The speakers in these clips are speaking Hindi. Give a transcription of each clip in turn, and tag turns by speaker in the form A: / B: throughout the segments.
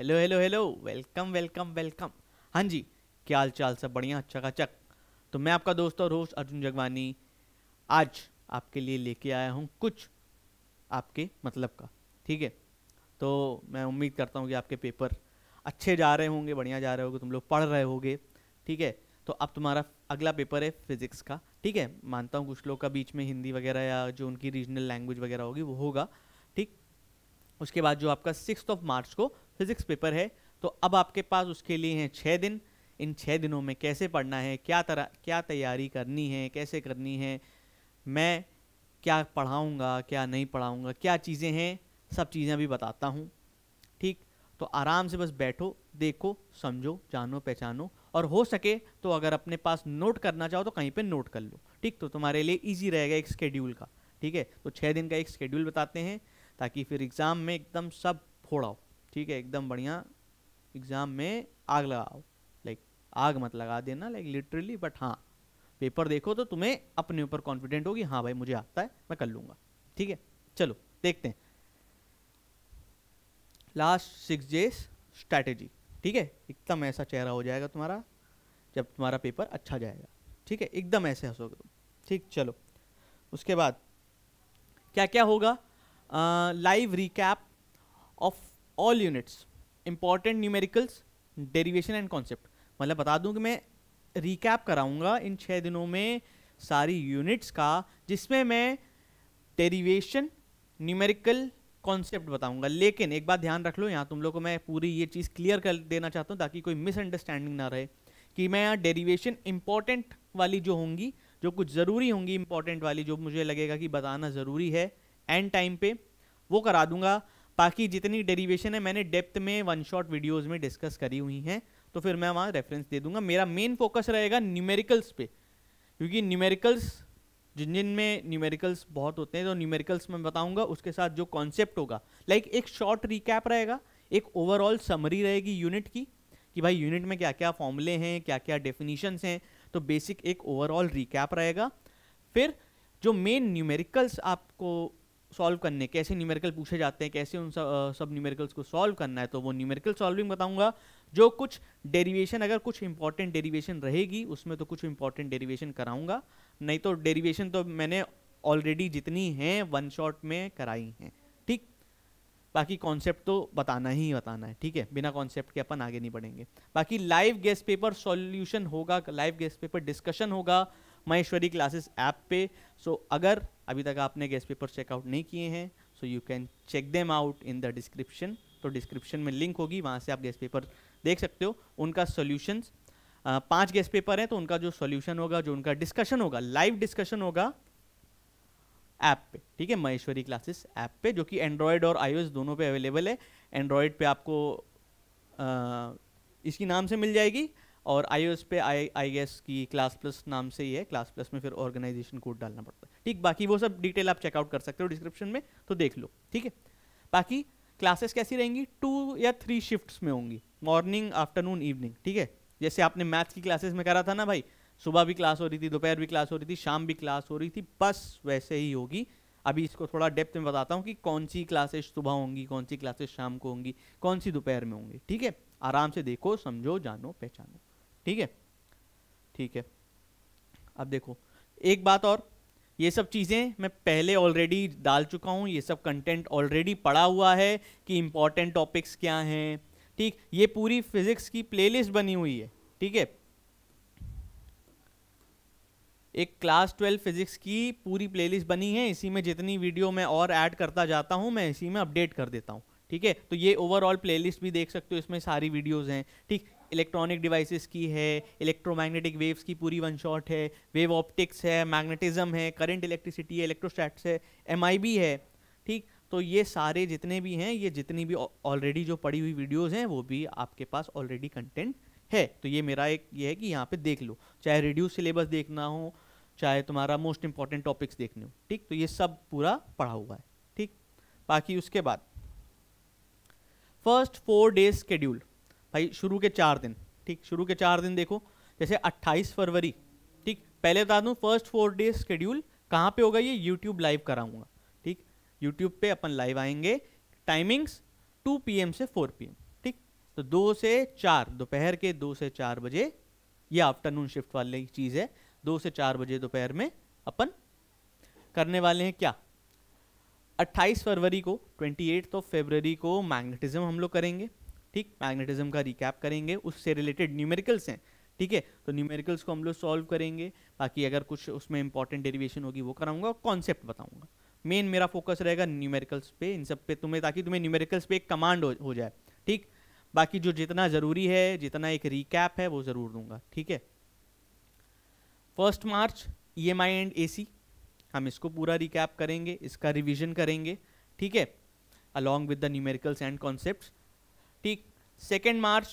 A: hello hello hello welcome welcome welcome हाँ जी क्या हाल चाल सब बढ़िया अच्छा का चक तो मैं आपका दोस्त और होस्ट अर्जुन जगवानी आज आपके लिए लेके आया हूँ कुछ आपके मतलब का ठीक है तो मैं उम्मीद करता हूँ कि आपके पेपर अच्छे जा रहे होंगे बढ़िया जा रहे होंगे तुम लोग पढ़ रहे होगे ठीक है तो अब तुम्हारा अगला पेपर है फिज़िक्स का ठीक है मानता हूँ कुछ लोग का बीच में हिंदी वगैरह या जो उनकी रीजनल लैंग्वेज वगैरह होगी वो होगा उसके बाद जो आपका सिक्स ऑफ मार्च को फिजिक्स पेपर है तो अब आपके पास उसके लिए हैं छः दिन इन छः दिनों में कैसे पढ़ना है क्या तरह क्या तैयारी करनी है कैसे करनी है मैं क्या पढ़ाऊँगा क्या नहीं पढ़ाऊँगा क्या चीज़ें हैं सब चीज़ें भी बताता हूँ ठीक तो आराम से बस बैठो देखो समझो जानो पहचानो और हो सके तो अगर अपने पास नोट करना चाहो तो कहीं पे नोट कर लो ठीक तो तुम्हारे लिए इजी रहेगा एक स्केड्यूल का ठीक है तो छः दिन का एक स्केड्यूल बताते हैं ताकि फिर एग्ज़ाम में एकदम सब फोड़ाओ ठीक है एकदम बढ़िया एग्ज़ाम में आग लगाओ लाइक आग मत लगा देना लाइक लिटरली बट हाँ पेपर देखो तो तुम्हें अपने ऊपर कॉन्फिडेंट होगी हाँ भाई मुझे आता है मैं कर लूँगा ठीक है चलो देखते हैं लास्ट सिक्स डेज स्ट्रैटेजी ठीक है एकदम ऐसा चेहरा हो जाएगा तुम्हारा जब तुम्हारा पेपर अच्छा जाएगा ठीक है एकदम ऐसे हंसोगे तुम ठीक चलो उसके बाद क्या क्या होगा live recap of all units important numericals derivation and concept मतलब बता दूं कि मैं रिकैप कराऊंगा इन छः दिनों में सारी यूनिट्स का जिसमें मैं डेरिवेशन न्यूमेरिकल कॉन्सेप्ट बताऊंगा लेकिन एक बात ध्यान रख लो यहाँ तुम लोग को मैं पूरी ये चीज़ क्लियर कर देना चाहता हूँ ताकि कोई मिसअंडरस्टैंडिंग ना रहे कि मैं यहाँ डेरिवेशन इम्पॉर्टेंट वाली जो होंगी जो कुछ ज़रूरी होंगी इम्पॉर्टेंट वाली जो मुझे लगेगा कि बताना ज़रूरी है एंड टाइम पे वो करा दूंगा बाकी जितनी डेरिवेशन है मैंने डेप्थ में वन शॉट वीडियोज में डिस्कस करी हुई हैं तो फिर मैं वहाँ रेफरेंस दे दूंगा मेरा मेन फोकस रहेगा न्यूमेरिकल्स पे क्योंकि न्यूमेरिकल्स जिन जिन में न्यूमेरिकल्स बहुत होते हैं तो न्यूमेरिकल्स में बताऊंगा उसके साथ जो कॉन्सेप्ट होगा लाइक एक शॉर्ट रिकैप रहेगा एक ओवरऑल समरी रहेगी यूनिट की कि भाई यूनिट में क्या क्या फॉर्मूले हैं क्या क्या डेफिनीशंस हैं तो बेसिक एक ओवरऑल रिकैप रहेगा फिर जो मेन न्यूमेरिकल्स आपको सॉल्व करने कैसे न्यूमेरिकल पूछे जाते हैं कैसे उन सब, सब न्यूमेरिकल्स को सॉल्व करना है तो वो न्यूमेरिकल सॉल्विंग बताऊंगा जो कुछ डेरिवेशन अगर कुछ इंपॉर्टेंट डेरिवेशन रहेगी उसमें तो कुछ इंपॉर्टेंट डेरिवेशन कराऊंगा नहीं तो डेरिवेशन तो मैंने ऑलरेडी जितनी हैं वन शॉट में कराई हैं ठीक बाकी कॉन्सेप्ट तो बताना ही बताना है ठीक है बिना कॉन्सेप्ट के अपन आगे नहीं बढ़ेंगे बाकी लाइव गेस्ट पेपर सॉल्यूशन होगा लाइव गेस्ट पेपर डिस्कशन होगा महेश्वरी क्लासेस ऐप पे सो अगर अभी तक आपने गेस्ट पेपर चेकआउट नहीं किए हैं so you can check them out in the description तो डिस्क्रिप्शन में लिंक होगी वहाँ से आप गेस्ट पेपर देख सकते हो उनका सोल्यूशंस पांच गेस्ट पेपर हैं तो उनका जो सोल्यूशन होगा जो उनका डिस्कशन होगा लाइव डिस्कशन होगा ऐप पे ठीक है महेश्वरी क्लासेस ऐप पे जो कि एंड्रॉयड और आई दोनों पे अवेलेबल है एंड्रॉयड पे आपको आ, इसकी नाम से मिल जाएगी और आई पे आई आई एस की क्लास प्लस नाम से ही है क्लास प्लस में फिर ऑर्गेनाइजेशन कोड डालना पड़ता है ठीक बाकी वो सब डिटेल आप चेकआउट कर सकते हो डिस्क्रिप्शन में तो देख लो ठीक है बाकी क्लासेस कैसी रहेंगी टू या थ्री शिफ्ट्स में होंगी मॉर्निंग आफ्टरनून इवनिंग ठीक है जैसे आपने मैथ्स की क्लासेस में करा था ना भाई सुबह भी क्लास हो रही थी दोपहर भी क्लास हो रही थी शाम भी क्लास हो रही थी बस वैसे ही होगी अभी इसको थोड़ा डेप्थ में बताता हूँ कि कौन सी क्लासेस सुबह होंगी कौन सी क्लासेस शाम को होंगी कौन सी दोपहर में होंगी ठीक है आराम से देखो समझो जानो पहचानो ठीक है ठीक है अब देखो एक बात और ये सब चीज़ें मैं पहले ऑलरेडी डाल चुका हूँ ये सब कंटेंट ऑलरेडी पड़ा हुआ है कि इम्पॉर्टेंट टॉपिक्स क्या हैं ठीक ये पूरी फिजिक्स की प्लेलिस्ट बनी हुई है ठीक है एक क्लास ट्वेल्व फिजिक्स की पूरी प्लेलिस्ट बनी है इसी में जितनी वीडियो मैं और ऐड करता जाता हूँ मैं इसी में अपडेट कर देता हूँ ठीक है तो ये ओवरऑल प्लेलिस्ट भी देख सकते हो इसमें सारी वीडियोस हैं ठीक इलेक्ट्रॉनिक डिवाइसेस की है इलेक्ट्रोमैग्नेटिक वेव्स की पूरी वन शॉट है वेव ऑप्टिक्स है मैग्नेटिज्म है करंट इलेक्ट्रिसिटी है इलेक्ट्रोस्टैट्स है एम है ठीक तो ये सारे जितने भी हैं ये जितनी भी ऑलरेडी जो पड़ी हुई वीडियोज़ हैं वो भी आपके पास ऑलरेडी कंटेंट है तो ये मेरा एक ये है कि यहाँ पे देख लो चाहे रिड्यूस सिलेबस देखना हो चाहे तुम्हारा मोस्ट इंपॉर्टेंट टॉपिक्स देखने हो ठीक तो ये सब पूरा पढ़ा हुआ है ठीक बाकी उसके बाद फर्स्ट फोर डेज स्केड्यूल भाई शुरू के चार दिन ठीक शुरू के चार दिन देखो जैसे अट्ठाईस फरवरी ठीक पहले बता दूँ फर्स्ट फोर डे शेड्यूल कहाँ पे होगा ये यूट्यूब लाइव कराऊंगा ठीक यूट्यूब पे अपन लाइव आएंगे टाइमिंग्स 2 पीएम से 4 पीएम ठीक तो दो से चार दोपहर के दो से चार बजे ये आफ्टरनून शिफ्ट वाली चीज़ है दो से चार बजे दोपहर में अपन करने वाले हैं क्या 28 फरवरी को 28 ऑफ फेबररी को मैग्नेटिज्म हम लोग करेंगे ठीक मैग्नेटिज्म का रिकैप करेंगे उससे रिलेटेड न्यूमेरिकल्स हैं ठीक है तो न्यूमेरिकल्स को हम लोग सॉल्व करेंगे बाकी अगर कुछ उसमें इंपॉर्टेंट डेरिवेशन होगी वो कराऊंगा और कॉन्सेप्ट बताऊंगा मेन मेरा फोकस रहेगा न्यूमेरिकल्स पे इन सब पे तुम्हें ताकि तुम्हें न्यूमेरिकल्स पे एक कमांड हो, हो जाए ठीक बाकी जो जितना ज़रूरी है जितना एक रिकैप है वो ज़रूर दूंगा ठीक है first March E M I and A C हम इसको पूरा रिकैप करेंगे इसका रिविजन करेंगे ठीक है along with the numericals and concept ठीक second March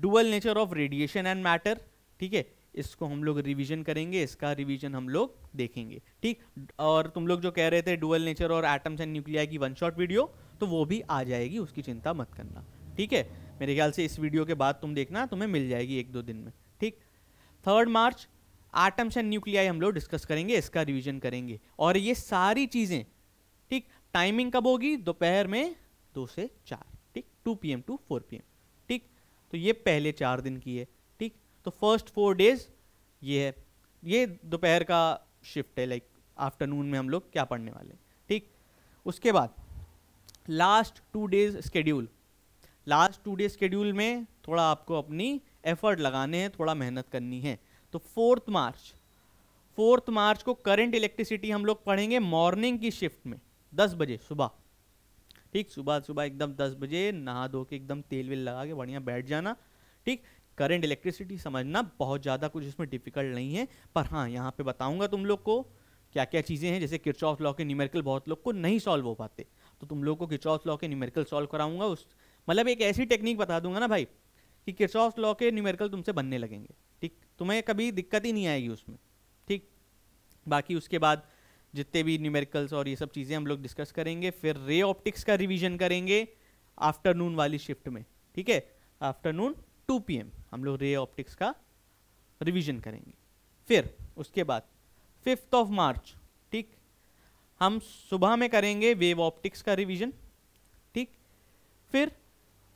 A: dual nature of radiation and matter ठीक है इसको हम लोग रिवीजन करेंगे इसका रिवीजन हम लोग देखेंगे ठीक और तुम लोग जो कह रहे थे डुअल नेचर और एटम्स एंड न्यूक्लिया की वन शॉट वीडियो तो वो भी आ जाएगी उसकी चिंता मत करना ठीक है मेरे ख्याल से इस वीडियो के बाद तुम देखना तुम्हें मिल जाएगी एक दो दिन में ठीक third March atoms and nuclei हम लोग डिस्कस करेंगे इसका रिविजन करेंगे और ये सारी चीज़ें ठीक टाइमिंग कब होगी दोपहर में दो से चार two P two four P ठीक तो ये पहले चार दिन की है ठीक तो फर्स्ट फोर डेज ये है ये दोपहर का शिफ्ट है लाइक आफ्टरनून में हम लोग क्या पढ़ने वाले ठीक उसके बाद last two days schedule last two days schedule में थोड़ा आपको अपनी एफर्ट लगाने हैं थोड़ा मेहनत करनी है तो फोर्थ मार्च फोर्थ मार्च को करंट इलेक्ट्रिसिटी हम लोग पढ़ेंगे मॉर्निंग की शिफ्ट में दस बजे सुबह ठीक सुबह सुबह एकदम दस बजे नहा धो के एकदम तेल वेल लगा के बढ़िया बैठ जाना ठीक करंट इलेक्ट्रिसिटी समझना बहुत ज़्यादा कुछ इसमें डिफिकल्ट नहीं है पर हाँ यहाँ पे बताऊँगा तुम लोग को क्या क्या चीज़ें हैं जैसे किच ऑफ लॉ के न्यूमेरिकल बहुत लोग को नहीं सॉल्व हो पाते तो तुम लोग को किच ऑफ लॉ के न्यूमेरिकल सॉल्व कराऊंगा उस मतलब एक ऐसी टेक्निक बता दूंगा ना भाई कि किच ऑफ लॉ के न्यूमेरिकल तुमसे बनने लगेंगे ठीक तुम्हें कभी दिक्कत ही नहीं आएगी उसमें ठीक बाकी उसके बाद जितने भी न्यूमेरिकल्स और ये सब चीज़ें हम लोग डिस्कस करेंगे फिर रे ऑप्टिक्स का रिवीजन करेंगे आफ्टरनून वाली शिफ्ट में ठीक है आफ्टरनून 2 पीएम हम लोग रे ऑप्टिक्स का रिवीजन करेंगे फिर उसके बाद फिफ्थ ऑफ मार्च ठीक हम सुबह में करेंगे वेव ऑप्टिक्स का रिविजन ठीक फिर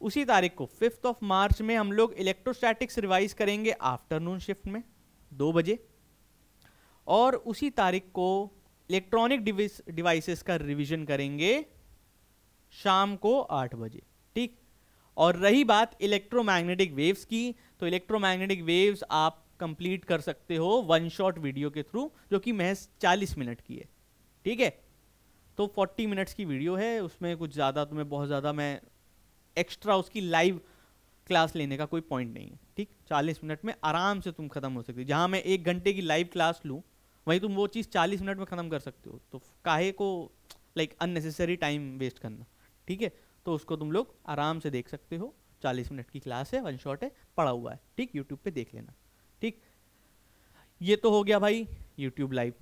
A: उसी तारीख को फिफ्थ ऑफ मार्च में हम लोग इलेक्ट्रोस्टैटिक्स रिवाइज करेंगे आफ्टरनून शिफ्ट में दो बजे और उसी तारीख को इलेक्ट्रॉनिक डिवाइसेस का रिवीजन करेंगे शाम को आठ बजे ठीक और रही बात इलेक्ट्रोमैग्नेटिक वेव्स की तो इलेक्ट्रोमैग्नेटिक वेव्स आप कंप्लीट कर सकते हो वन शॉट वीडियो के थ्रू जो कि महज 40 मिनट की है ठीक है तो 40 मिनट्स की वीडियो है उसमें कुछ ज़्यादा तुम्हें बहुत ज़्यादा मैं एक्स्ट्रा उसकी लाइव क्लास लेने का कोई पॉइंट नहीं है ठीक 40 मिनट में आराम से तुम खत्म हो सकते जहाँ मैं एक घंटे की लाइव क्लास लूँ वहीं तुम वो चीज़ चालीस मिनट में ख़त्म कर सकते हो तो काहे को लाइक अननेसेसरी टाइम वेस्ट करना ठीक है तो उसको तुम लोग आराम से देख सकते हो चालीस मिनट की क्लास है वन शॉट है पड़ा हुआ है ठीक यूट्यूब पे देख लेना ठीक ये तो हो गया भाई यूट्यूब लाइव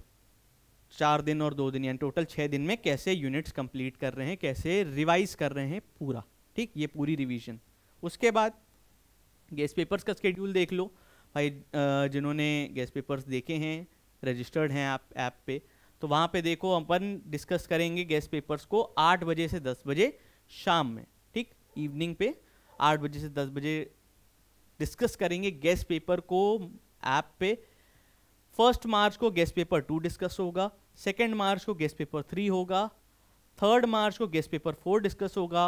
A: चार दिन और दो दिन यानी टोटल छः दिन में कैसे यूनिट्स कंप्लीट कर रहे हैं कैसे रिवाइज कर रहे हैं पूरा ठीक ये पूरी रिवीजन उसके बाद गैस पेपर्स का स्केड्यूल देख लो भाई जिन्होंने गैस पेपर्स देखे हैं रजिस्टर्ड हैं आप ऐप पे तो वहाँ पे देखो अपन डिस्कस करेंगे गेस्ट पेपर्स को आठ बजे से दस बजे शाम में ठीक इवनिंग पे आठ बजे से दस बजे डिस्कस करेंगे गेस्ट पेपर को ऐप पे फर्स्ट मार्च को गेस्ट पेपर टू डिस्कस होगा सेकेंड मार्च को गेस्ट पेपर थ्री होगा थर्ड मार्च को गेस्ट पेपर फोर डिस्कस होगा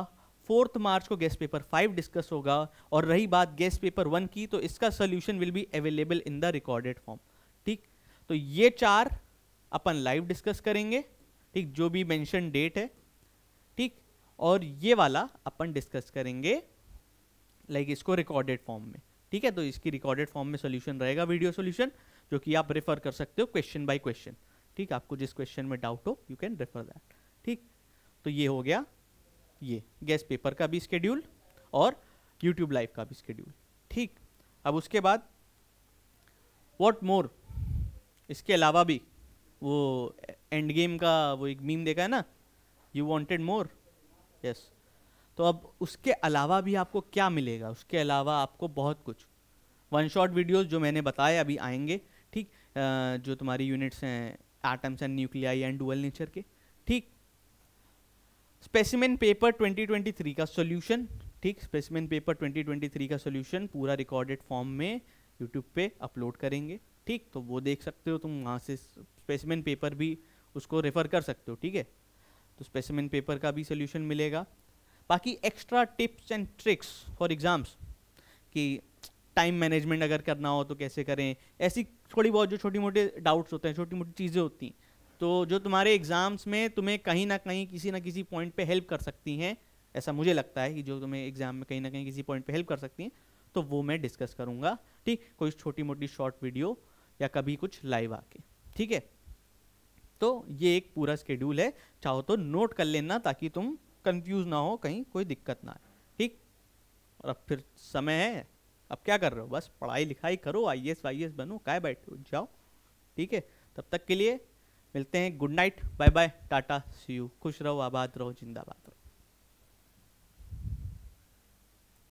A: फोर्थ मार्च को गेस्ट पेपर फाइव डिस्कस होगा और रही बात गेस्ट पेपर वन की तो इसका solution will be available in the recorded form तो ये चार अपन लाइव डिस्कस करेंगे ठीक जो भी मेंशन डेट है ठीक और ये वाला अपन डिस्कस करेंगे लाइक इसको रिकॉर्डेड फॉर्म में ठीक है तो इसकी रिकॉर्डेड फॉर्म में सोल्यूशन रहेगा वीडियो सोल्यूशन जो कि आप रेफर कर सकते हो क्वेश्चन बाई क्वेश्चन ठीक आपको जिस क्वेश्चन में डाउट हो यू कैन रेफर दैट ठीक तो ये हो गया ये गैस पेपर का भी स्केड्यूल और यूट्यूब लाइव का भी स्केड्यूल ठीक अब उसके बाद वॉट मोर इसके अलावा भी वो एंड गेम का वो एक मीम देखा है ना यू वॉन्टेड मोर यस तो अब उसके अलावा भी आपको क्या मिलेगा उसके अलावा आपको बहुत कुछ वन शॉट वीडियोज़ जो मैंने बताए अभी आएंगे ठीक जो तुम्हारी यूनिट्स हैं atoms and nuclei and dual nature के ठीक स्पेसिमेन पेपर 2023 का सोल्यूशन ठीक स्पेसिमेन पेपर 2023 का सोल्यूशन पूरा रिकॉर्डेड फॉर्म में यूट्यूब पे अपलोड करेंगे ठीक तो वो देख सकते हो तुम वहाँ से स्पेसिमिन पेपर भी उसको रेफ़र कर सकते हो ठीक है तो स्पेसिमिन पेपर का भी सोल्यूशन मिलेगा बाकी extra tips and tricks for exams कि टाइम मैनेजमेंट अगर करना हो तो कैसे करें ऐसी थोड़ी बहुत जो छोटी मोटे डाउट्स होते हैं छोटी मोटी चीज़ें होती हैं तो जो तुम्हारे एग्ज़ाम्स में तुम्हें कहीं ना कहीं किसी ना किसी पॉइंट पे हेल्प कर सकती हैं ऐसा मुझे लगता है कि जो तुम्हें एग्ज़ाम में कहीं ना कहीं किसी पॉइंट पे हेल्प कर सकती हैं तो वो मैं डिस्कस करूँगा ठीक कोई छोटी मोटी शॉर्ट वीडियो या कभी कुछ लाइव आके ठीक है तो ये एक पूरा स्केड्यूल है चाहो तो नोट कर लेना ताकि तुम कंफ्यूज ना हो कहीं कोई दिक्कत ना आए ठीक और अब फिर समय है अब क्या कर रहे हो बस पढ़ाई लिखाई करो आई एस वाई एस बनो काय बैठो जाओ ठीक है तब तक के लिए मिलते हैं गुड नाइट बाय बाय टाटा सी यू खुश रहो आबाद रहो जिंदाबाद